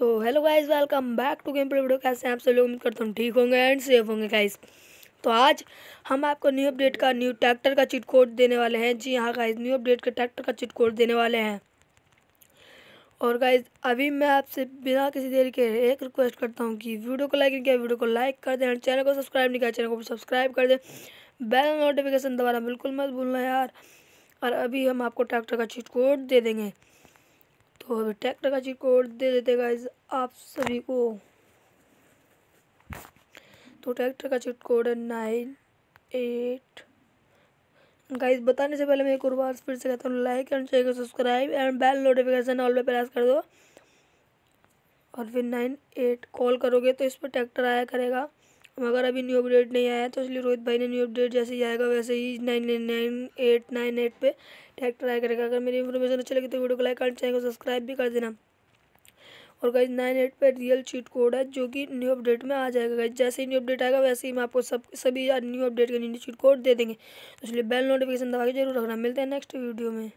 so hello guys welcome back to game play video कैसे हैं आप सब लोग उम्मीद करता हूँ ठीक होंगे एंड सेफ होंगे गाइस तो आज हम आपको न्यू अपडेट का न्यू ट्रैक्टर का चिट कोड देने वाले हैं जी हाँ गाइस न्यू अपडेट के ट्रैक्टर का चिट कोड देने वाले हैं और गाइस अभी मैं आपसे बिना किसी देर के एक रिक्वेस्ट करता हूँ कि वीडियो को लाइक नहीं किया वीडियो को लाइक कर दें चैनल को सब्सक्राइब नहीं किया चैनल को सब्सक्राइब कर दें बेल नोटिफिकेशन दोबारा बिल्कुल मत भूलना यार और अभी हम आपको ट्रैक्टर का चिट कोड दे देंगे और ट्रैक्टर का चीट कोड दे देते गाइज आप सभी को तो ट्रैक्टर का चीट कोड है नाइन एट गाइज बताने से पहले मैं एक और बार फिर से कहता हूँ like and share subscribe and bell notification all पे प्रेस कर दो और फिर नाइन एट कॉल करोगे तो इस पर ट्रैक्टर आया करेगा मगर अभी न्यू अपडेट नहीं आया है तो इसलिए रोहित भाई ने न्यू अपडेट जैसे ही आएगा वैसे ही nine nine nine eight nine eight पर ट्रैक्टर ट्राई करेगा अगर मेरी इन्फॉर्मेशन अच्छी लगी तो वीडियो को लाइक करना चैनल को सब्सक्राइब भी कर देना और गाइज नाइन एट पर रियल चीट कोड है जो कि न्यू अपडेट में आ जाएगा गाइज जैसे ही न्यू अपडेट आएगा वैसे ही हम आपको सब सभी न्यू अपडेट के न्यू चीट कोड दे देंगे तो इसलिए बेल नोटिफिकेशन दबा के जरूर रखना मिलते हैं नेक्स्ट वीडियो में